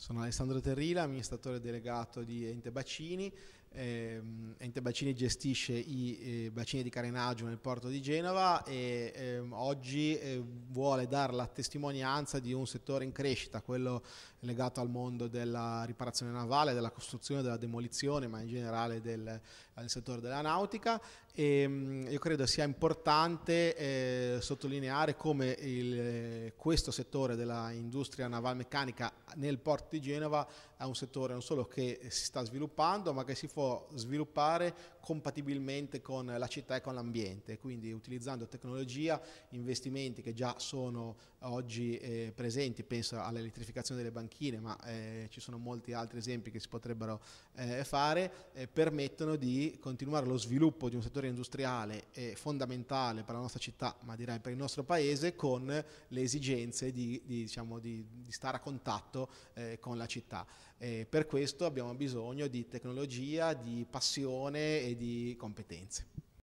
Sono Alessandro Terrila, amministratore delegato di Ente Bacini Ehm, Ente Bacini gestisce i eh, bacini di carenaggio nel porto di Genova e ehm, oggi eh, vuole dare la testimonianza di un settore in crescita, quello legato al mondo della riparazione navale, della costruzione, della demolizione, ma in generale del, del settore della nautica. E, ehm, io credo sia importante eh, sottolineare come il, questo settore dell'industria navale meccanica nel porto di Genova è un settore non solo che si sta sviluppando, ma che si può sviluppare compatibilmente con la città e con l'ambiente, quindi utilizzando tecnologia, investimenti che già sono oggi eh, presenti, penso all'elettrificazione delle banchine, ma eh, ci sono molti altri esempi che si potrebbero eh, fare, eh, permettono di continuare lo sviluppo di un settore industriale fondamentale per la nostra città, ma direi per il nostro paese, con le esigenze di, di, diciamo, di, di stare a contatto eh, con la città. Eh, per questo abbiamo bisogno di tecnologia, di passione e di competenze.